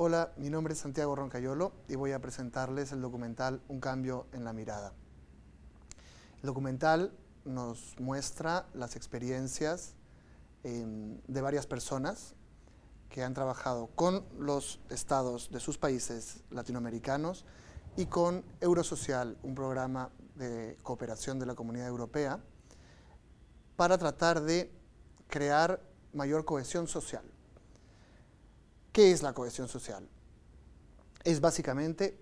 Hola, mi nombre es Santiago Roncayolo y voy a presentarles el documental Un cambio en la mirada. El documental nos muestra las experiencias em, de varias personas que han trabajado con los estados de sus países latinoamericanos y con Eurosocial, un programa de cooperación de la Comunidad Europea, para tratar de crear mayor cohesión social ¿Qué es la cohesión social? Es básicamente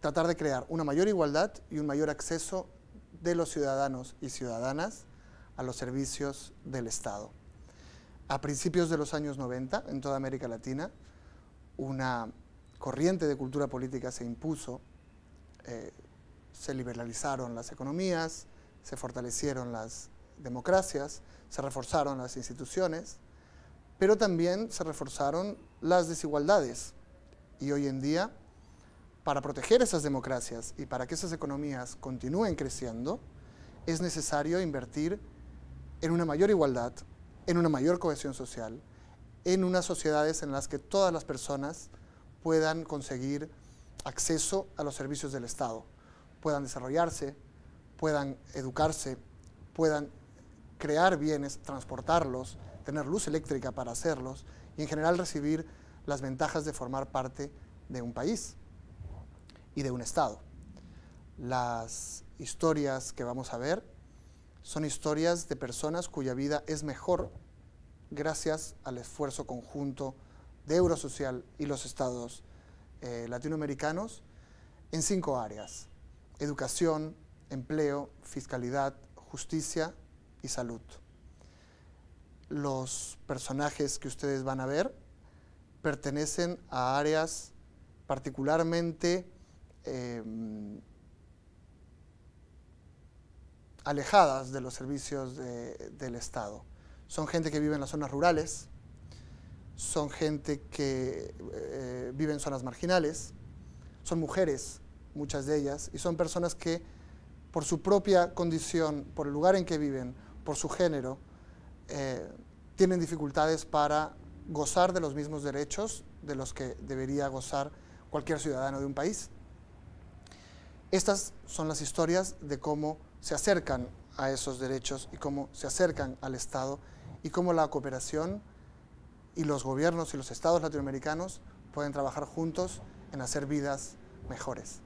tratar de crear una mayor igualdad y un mayor acceso de los ciudadanos y ciudadanas a los servicios del Estado. A principios de los años 90, en toda América Latina, una corriente de cultura política se impuso, eh, se liberalizaron las economías, se fortalecieron las democracias, se reforzaron las instituciones, pero también se reforzaron las desigualdades. Y hoy en día, para proteger esas democracias y para que esas economías continúen creciendo, es necesario invertir en una mayor igualdad, en una mayor cohesión social, en unas sociedades en las que todas las personas puedan conseguir acceso a los servicios del Estado, puedan desarrollarse, puedan educarse, puedan crear bienes, transportarlos, tener luz eléctrica para hacerlos y en general recibir las ventajas de formar parte de un país y de un Estado. Las historias que vamos a ver son historias de personas cuya vida es mejor gracias al esfuerzo conjunto de Eurosocial y los Estados eh, latinoamericanos en cinco áreas, educación, empleo, fiscalidad, justicia y salud. Los personajes que ustedes van a ver pertenecen a áreas particularmente em, alejadas de los servicios del Estado. Son gente que vive en las zonas rurales, son gente que eh, vive en zonas marginales, son mujeres, muchas de ellas, y son personas que por su propia condición, por el lugar en que viven por su género, eh, tienen dificultades para gozar de los mismos derechos de los que debería gozar cualquier ciudadano de un país. Estas son las historias de cómo se acercan a esos derechos y cómo se acercan al Estado y cómo la cooperación y los gobiernos y los estados latinoamericanos pueden trabajar juntos en hacer vidas mejores.